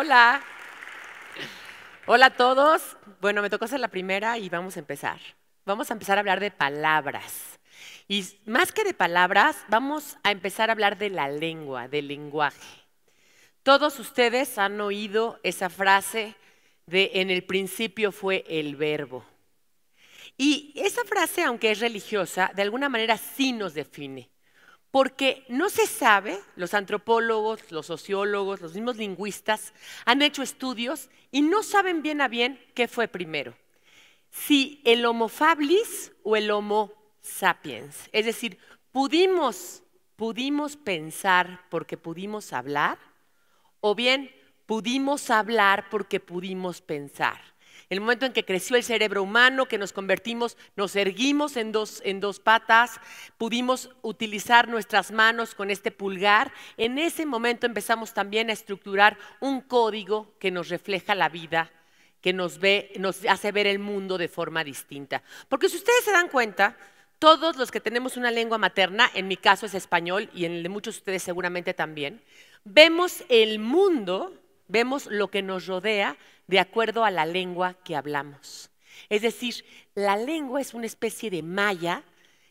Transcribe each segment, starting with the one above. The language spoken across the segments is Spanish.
hola. Hola a todos. Bueno, me tocó ser la primera y vamos a empezar. Vamos a empezar a hablar de palabras. Y más que de palabras, vamos a empezar a hablar de la lengua, del lenguaje. Todos ustedes han oído esa frase de en el principio fue el verbo. Y esa frase, aunque es religiosa, de alguna manera sí nos define. Porque no se sabe, los antropólogos, los sociólogos, los mismos lingüistas han hecho estudios y no saben bien a bien qué fue primero. Si el Homo fablis o el Homo sapiens. Es decir, pudimos, pudimos pensar porque pudimos hablar o bien pudimos hablar porque pudimos pensar el momento en que creció el cerebro humano, que nos convertimos, nos erguimos en dos, patas, pudimos utilizar nuestras manos con este pulgar, en ese momento empezamos también a estructurar un código que nos refleja la vida que nos, ve, nos hace ver el mundo de forma distinta. Porque si ustedes se dan cuenta, todos los que tenemos una lengua materna, en mi caso es español y en el de muchos de ustedes seguramente también, vemos el mundo, vemos lo que nos rodea de acuerdo a la lengua que hablamos. Es decir, la lengua es una especie de malla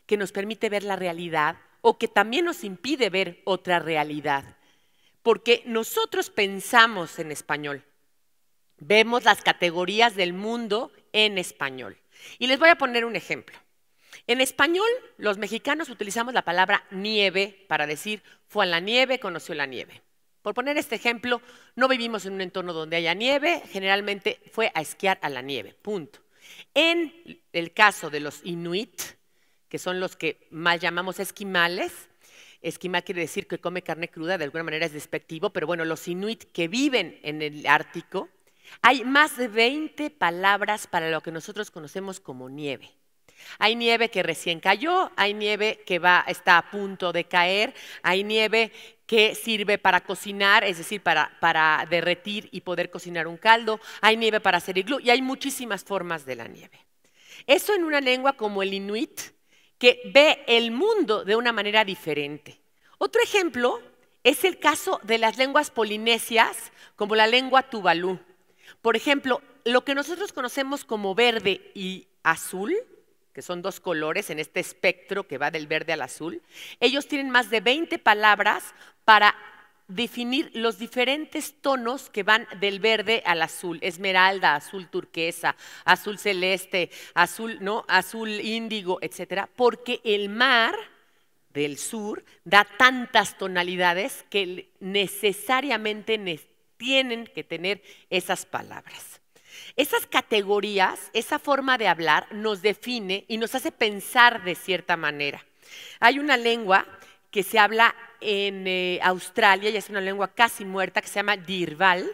que nos permite ver la realidad o que también nos impide ver otra realidad. Porque nosotros pensamos en español, vemos las categorías del mundo en español. Y les voy a poner un ejemplo. En español, los mexicanos utilizamos la palabra nieve para decir fue a la nieve, conoció la nieve. Por poner este ejemplo, no vivimos en un entorno donde haya nieve, generalmente fue a esquiar a la nieve, punto. En el caso de los inuit, que son los que más llamamos esquimales, esquimal quiere decir que come carne cruda, de alguna manera es despectivo, pero bueno, los inuit que viven en el Ártico, hay más de 20 palabras para lo que nosotros conocemos como nieve. Hay nieve que recién cayó, hay nieve que va, está a punto de caer, hay nieve que sirve para cocinar, es decir, para, derretir y poder cocinar un caldo, hay nieve para hacer iglú y hay muchísimas formas de la nieve. Eso en una lengua como el inuit, que ve el mundo de una manera diferente. Otro ejemplo es el caso de las lenguas polinesias, como la lengua tuvalu. Por ejemplo, lo que nosotros conocemos como verde y azul, que son dos colores en este espectro que va del verde al azul, ellos tienen más de 20 palabras para definir los diferentes tonos que van del verde al azul, esmeralda, azul turquesa, azul celeste, azul, ¿no? azul índigo, etcétera, porque el mar del sur da tantas tonalidades que necesariamente tienen que tener esas palabras. Esas categorías, esa forma de hablar nos define y nos hace pensar de cierta manera. Hay una lengua que se habla en eh, Australia, y es una lengua casi muerta, que se llama Dirval,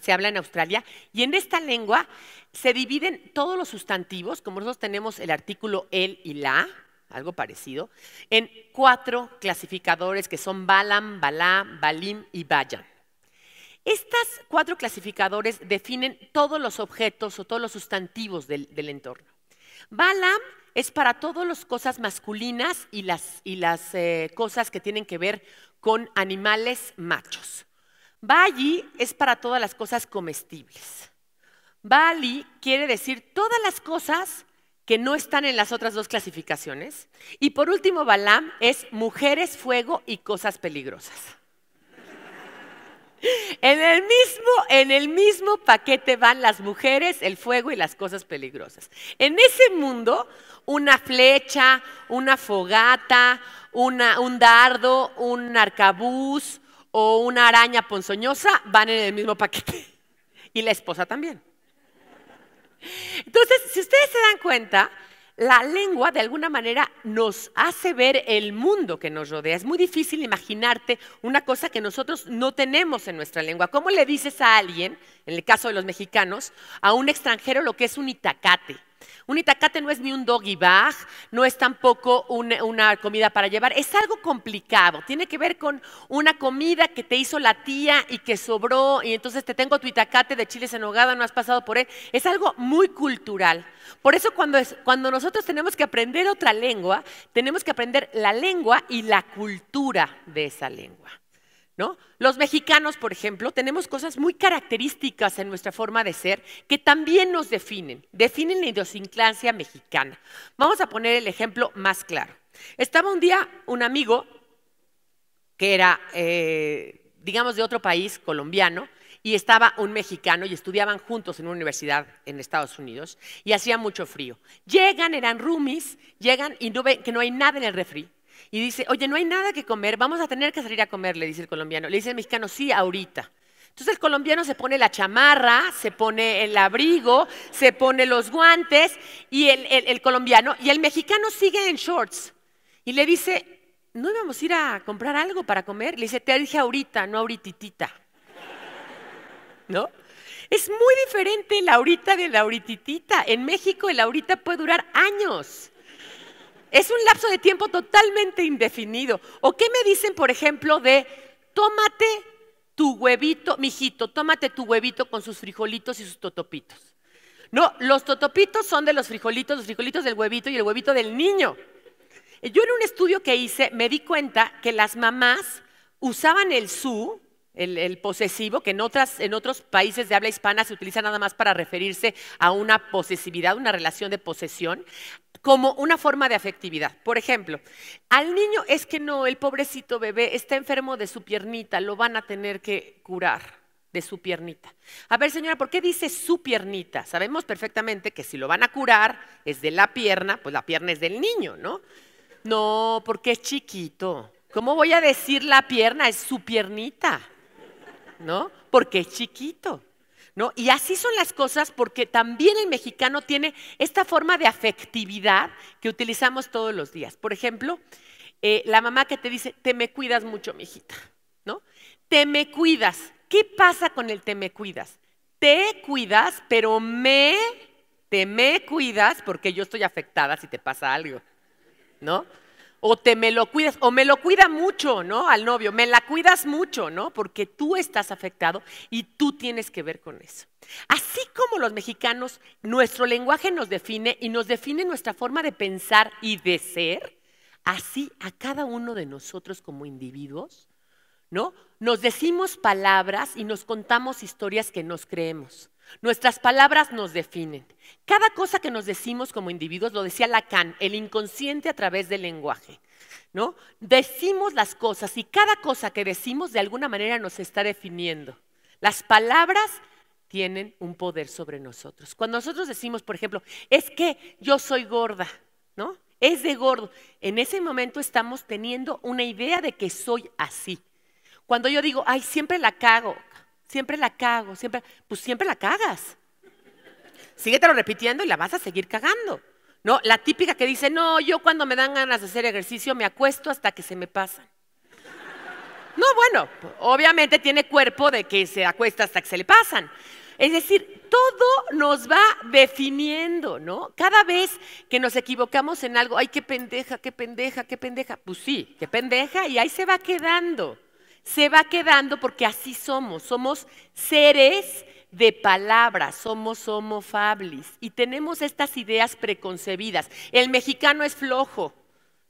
se habla en Australia, y en esta lengua se dividen todos los sustantivos, como nosotros tenemos el artículo el y la, algo parecido, en cuatro clasificadores que son Balam, Balá, Balim y Bayan. Estas cuatro clasificadores definen todos los objetos o todos los sustantivos del, entorno. Balam es para todas las cosas masculinas y las, eh, cosas que tienen que ver con animales machos. Bali es para todas las cosas comestibles. Bali quiere decir todas las cosas que no están en las otras dos clasificaciones. Y por último, balam es mujeres, fuego y cosas peligrosas. En el, mismo, en el mismo paquete van las mujeres, el fuego y las cosas peligrosas. En ese mundo, una flecha, una fogata, un dardo, un arcabuz o una araña ponzoñosa van en el mismo paquete. Y la esposa también. Entonces, si ustedes se dan cuenta, la lengua de alguna manera nos hace ver el mundo que nos rodea. Es muy difícil imaginarte una cosa que nosotros no tenemos en nuestra lengua. ¿Cómo le dices a alguien, en el caso de los mexicanos, a un extranjero lo que es un itacate? Un itacate no es ni un doggy bag, no es tampoco una, comida para llevar, es algo complicado. Tiene que ver con una comida que te hizo la tía y que sobró, y entonces te tengo tu itacate de chiles en hogada, no has pasado por él. Es algo muy cultural. Por eso cuando, cuando nosotros tenemos que aprender otra lengua, tenemos que aprender la lengua y la cultura de esa lengua. ¿No? Los mexicanos, por ejemplo, tenemos cosas muy características en nuestra forma de ser que también nos definen, definen la idiosincrasia mexicana. Vamos a poner el ejemplo más claro. Estaba un día un amigo que era, eh, digamos, de otro país, colombiano, y estaba un mexicano y estudiaban juntos en una universidad en Estados Unidos y hacía mucho frío. Llegan, eran roomies, llegan y no ven que no hay nada en el refri, y dice, oye, no hay nada que comer, vamos a tener que salir a comer, le dice el colombiano. Le dice el mexicano, sí, ahorita. Entonces el colombiano se pone la chamarra, se pone el abrigo, se pone los guantes y el, colombiano, y el mexicano sigue en shorts. Y le dice, ¿no íbamos a ir a comprar algo para comer? Le dice, te dije ahorita, no ahorititita. ¿No? Es muy diferente la ahorita de la ahorititita. En México el ahorita puede durar años. Es un lapso de tiempo totalmente indefinido. ¿O qué me dicen, por ejemplo, de tómate tu huevito, mijito, tómate tu huevito con sus frijolitos y sus totopitos? No, los totopitos son de los frijolitos, los frijolitos del huevito y el huevito del niño. Yo en un estudio que hice me di cuenta que las mamás usaban el su el, posesivo, que en, en otros países de habla hispana se utiliza nada más para referirse a una posesividad, una relación de posesión, como una forma de afectividad. Por ejemplo, al niño es que no, el pobrecito bebé está enfermo de su piernita, lo van a tener que curar de su piernita. A ver, señora, ¿por qué dice su piernita? Sabemos perfectamente que si lo van a curar es de la pierna, pues la pierna es del niño, ¿no? No, porque es chiquito. ¿Cómo voy a decir la pierna? Es su piernita. ¿no? Porque es chiquito. ¿No? Y así son las cosas porque también el mexicano tiene esta forma de afectividad que utilizamos todos los días. Por ejemplo, eh, la mamá que te dice, te me cuidas mucho, mijita, ¿no? Te me cuidas. ¿Qué pasa con el te me cuidas? Te cuidas, pero me, te me cuidas porque yo estoy afectada si te pasa algo, ¿no? o te me lo cuidas, o me lo cuida mucho, ¿no? Al novio, me la cuidas mucho, ¿no? Porque tú estás afectado y tú tienes que ver con eso. Así como los mexicanos, nuestro lenguaje nos define y nos define nuestra forma de pensar y de ser, así a cada uno de nosotros como individuos, ¿no? Nos decimos palabras y nos contamos historias que nos creemos. Nuestras palabras nos definen. Cada cosa que nos decimos como individuos, lo decía Lacan, el inconsciente a través del lenguaje, ¿no? Decimos las cosas y cada cosa que decimos de alguna manera nos está definiendo. Las palabras tienen un poder sobre nosotros. Cuando nosotros decimos, por ejemplo, es que yo soy gorda, ¿no? Es de gordo. En ese momento estamos teniendo una idea de que soy así. Cuando yo digo, ay, siempre la cago, siempre la cago, siempre, pues siempre la cagas. Síguetelo repitiendo y la vas a seguir cagando. No, la típica que dice, no, yo cuando me dan ganas de hacer ejercicio me acuesto hasta que se me pasan. No, bueno, obviamente tiene cuerpo de que se acuesta hasta que se le pasan. Es decir, todo nos va definiendo, ¿no? Cada vez que nos equivocamos en algo, ay, qué pendeja, qué pendeja, qué pendeja. Pues sí, qué pendeja y ahí se va quedando se va quedando porque así somos, somos seres de palabras, somos homo y tenemos estas ideas preconcebidas. El mexicano es flojo,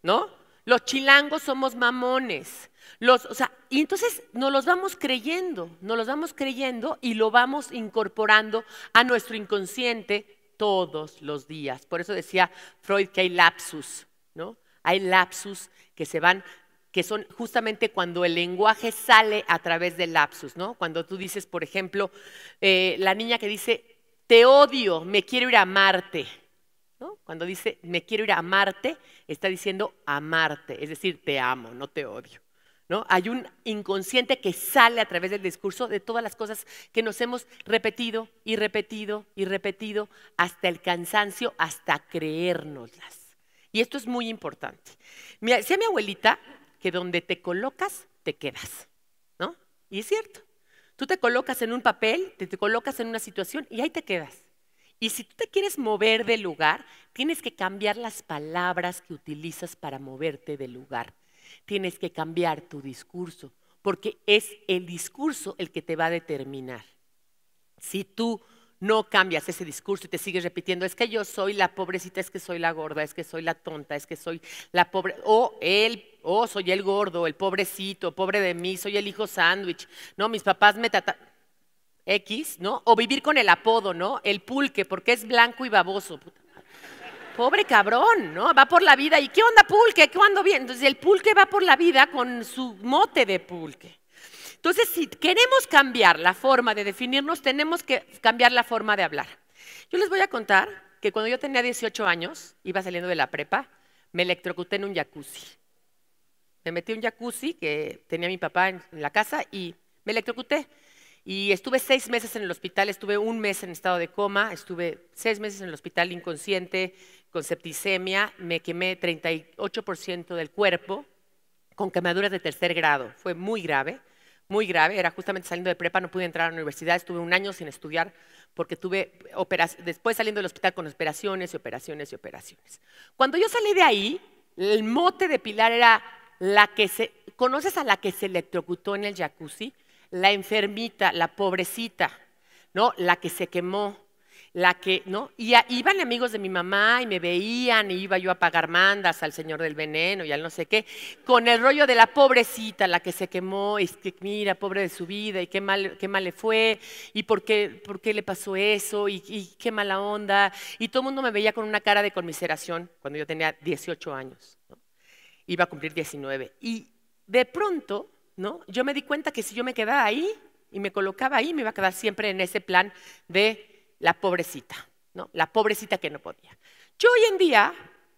¿no? Los chilangos somos mamones. Los, y entonces nos los vamos creyendo, nos los vamos creyendo y lo vamos incorporando a nuestro inconsciente todos los días. Por eso decía Freud que hay lapsus, ¿no? Hay lapsus que se van que son justamente cuando el lenguaje sale a través del lapsus, ¿no? Cuando tú dices, por ejemplo, eh, la niña que dice, te odio, me quiero ir a Marte, ¿no? Cuando dice, me quiero ir a Marte, está diciendo amarte, es decir, te amo, no te odio. ¿No? Hay un inconsciente que sale a través del discurso de todas las cosas que nos hemos repetido y repetido y repetido hasta el cansancio, hasta creérnoslas. Y esto es muy importante. Mira, a mi abuelita que donde te colocas, te quedas. ¿No? Y es cierto. Tú te colocas en un papel, te, te colocas en una situación y ahí te quedas. Y si tú te quieres mover de lugar, tienes que cambiar las palabras que utilizas para moverte de lugar. Tienes que cambiar tu discurso, porque es el discurso el que te va a determinar. Si tú no cambias ese discurso y te sigues repitiendo, es que yo soy la pobrecita, es que soy la gorda, es que soy la tonta, es que soy la pobre, o él, o soy el gordo, el pobrecito, pobre de mí, soy el hijo sándwich, no, mis papás me tratan, X, ¿no? O vivir con el apodo, ¿no? El pulque, porque es blanco y baboso. Pobre cabrón, ¿no? Va por la vida y ¿qué onda pulque? ¿Cuándo bien? Entonces el pulque va por la vida con su mote de pulque. Entonces, si queremos cambiar la forma de definirnos, tenemos que cambiar la forma de hablar. Yo les voy a contar que cuando yo tenía 18 años, iba saliendo de la prepa, me electrocuté en un jacuzzi. Me metí en un jacuzzi que tenía mi papá en, la casa y me electrocuté. Y estuve seis meses en el hospital, estuve un mes en estado de coma, estuve seis meses en el hospital inconsciente, con septicemia, me quemé 38% del cuerpo, con quemaduras de tercer grado, fue muy grave muy grave, era justamente saliendo de prepa, no pude entrar a la universidad, estuve un año sin estudiar porque tuve después saliendo del hospital con operaciones y operaciones y operaciones. Cuando yo salí de ahí, el mote de Pilar era la que se, ¿conoces a la que se electrocutó en el jacuzzi? La enfermita, la pobrecita, ¿no? La que se quemó, la que, ¿no? Y iban amigos de mi mamá y me veían, y iba yo a pagar mandas al señor del veneno y al no sé qué, con el rollo de la pobrecita, la que se quemó, es que mira, pobre de su vida, y qué mal, qué mal le fue, y por qué, por qué le pasó eso, y, qué mala onda. Y todo el mundo me veía con una cara de conmiseración cuando yo tenía 18 años, iba a cumplir 19. Y de pronto, ¿no? Yo me di cuenta que si yo me quedaba ahí y me colocaba ahí, me iba a quedar siempre en ese plan de la pobrecita, ¿no? La pobrecita que no podía. Yo hoy en día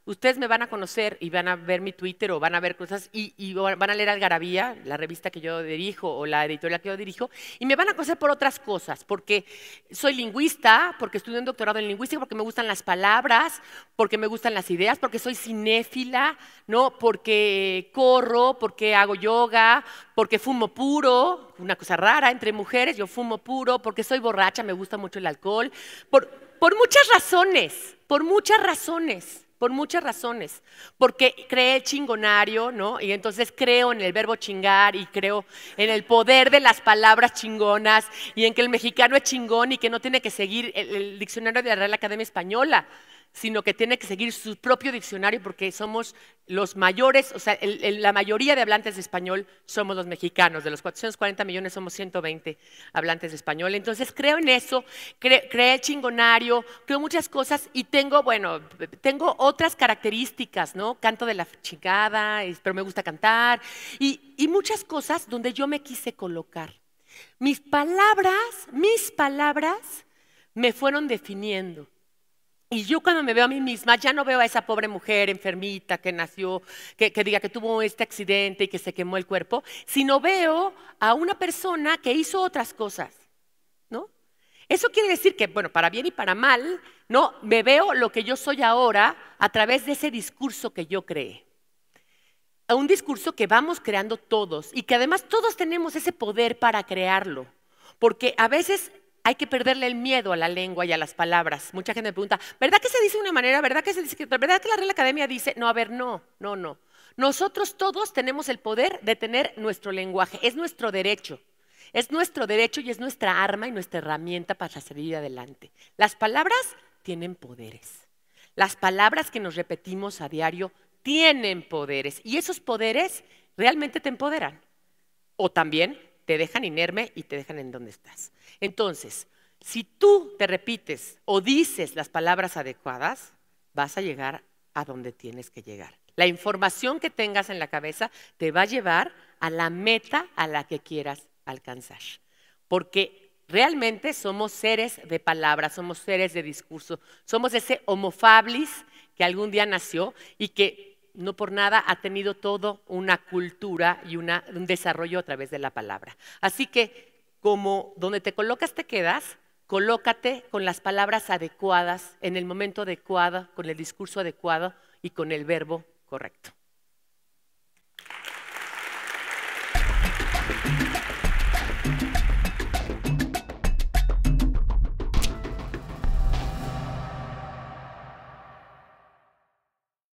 ustedes me van a conocer y van a ver mi Twitter o van a ver cosas y, van a leer Algarabía, la revista que yo dirijo o la editorial que yo dirijo, y me van a conocer por otras cosas, porque soy lingüista, porque estudio un doctorado en lingüística, porque me gustan las palabras, porque me gustan las ideas, porque soy cinéfila, ¿no? porque corro, porque hago yoga, porque fumo puro, una cosa rara entre mujeres, yo fumo puro, porque soy borracha, me gusta mucho el alcohol, por muchas razones, por muchas razones por muchas razones, porque cree el chingonario, ¿no? Y entonces creo en el verbo chingar y creo en el poder de las palabras chingonas y en que el mexicano es chingón y que no tiene que seguir el diccionario de la Real Academia Española sino que tiene que seguir su propio diccionario porque somos los mayores, o sea, la mayoría de hablantes de español somos los mexicanos, de los 440 millones somos 120 hablantes de español. Entonces creo en eso, Creo en el chingonario, creo muchas cosas y tengo, bueno, tengo otras características, ¿no? Canto de la chingada, pero me gusta cantar y muchas cosas donde yo me quise colocar. Mis palabras, mis palabras me fueron definiendo. Y yo cuando me veo a mí misma, ya no veo a esa pobre mujer enfermita que nació, que, que, diga que tuvo este accidente y que se quemó el cuerpo, sino veo a una persona que hizo otras cosas, ¿no? Eso quiere decir que, bueno, para bien y para mal, no, me veo lo que yo soy ahora a través de ese discurso que yo creé. Un discurso que vamos creando todos y que además todos tenemos ese poder para crearlo. Porque a veces hay que perderle el miedo a la lengua y a las palabras. Mucha gente me pregunta, ¿verdad que se dice de una manera? ¿Verdad que se dice que verdad que la Real Academia dice? No, a ver, no, no, no. Nosotros todos tenemos el poder de tener nuestro lenguaje, es nuestro derecho. Es nuestro derecho y es nuestra arma y nuestra herramienta para salir adelante. Las palabras tienen poderes. Las palabras que nos repetimos a diario tienen poderes y esos poderes realmente te empoderan o también te dejan inerme y te dejan en donde estás. Entonces, si tú te repites o dices las palabras adecuadas, vas a llegar a donde tienes que llegar. La información que tengas en la cabeza te va a llevar a la meta a la que quieras alcanzar. Porque realmente somos seres de palabras, somos seres de discurso, somos ese homofablis que algún día nació y que no por nada ha tenido todo una cultura y un desarrollo a través de la palabra. Así que como donde te colocas te quedas, colócate con las palabras adecuadas, en el momento adecuado, con el discurso adecuado y con el verbo correcto.